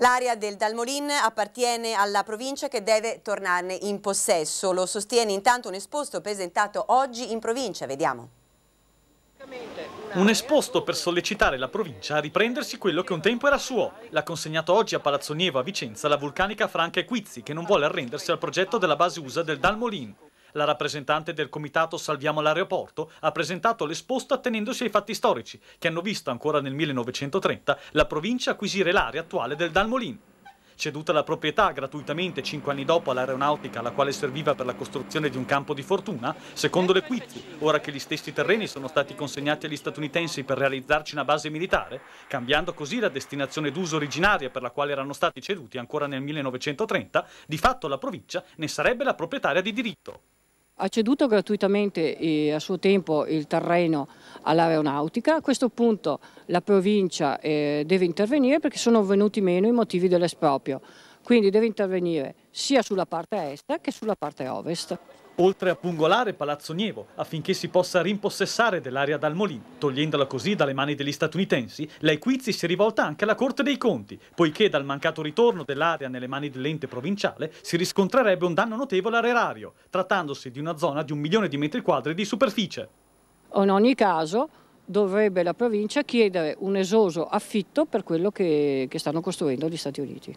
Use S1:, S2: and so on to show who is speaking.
S1: L'area del Dalmolin appartiene alla provincia che deve tornarne in possesso. Lo sostiene intanto un esposto presentato oggi in provincia. Vediamo.
S2: Un esposto per sollecitare la provincia a riprendersi quello che un tempo era suo. L'ha consegnato oggi a Palazzo Nievo a Vicenza la vulcanica Franca Equizzi, che non vuole arrendersi al progetto della base USA del Dalmolin. La rappresentante del comitato Salviamo l'aeroporto ha presentato l'esposto attenendosi ai fatti storici che hanno visto ancora nel 1930 la provincia acquisire l'area attuale del Dalmolin. Ceduta la proprietà gratuitamente cinque anni dopo all'aeronautica, la quale serviva per la costruzione di un campo di fortuna, secondo le quizie, ora che gli stessi terreni sono stati consegnati agli statunitensi per realizzarci una base militare, cambiando così la destinazione d'uso originaria per la quale erano stati ceduti ancora nel 1930, di fatto la provincia ne sarebbe la proprietaria di
S3: diritto ha ceduto gratuitamente eh, a suo tempo il terreno all'aeronautica. A questo punto la provincia eh, deve intervenire perché sono venuti meno i motivi dell'esproprio quindi deve intervenire sia sulla parte est che sulla parte ovest.
S2: Oltre a pungolare Palazzo Nievo affinché si possa rimpossessare dell'area dal Molin, togliendola così dalle mani degli statunitensi, l'Aiquizzi si è rivolta anche alla Corte dei Conti, poiché dal mancato ritorno dell'area nelle mani dell'ente provinciale si riscontrerebbe un danno notevole all'erario, trattandosi di una zona di un milione di metri quadri di superficie.
S3: In ogni caso, dovrebbe la provincia chiedere un esoso affitto per quello che, che stanno costruendo gli Stati Uniti.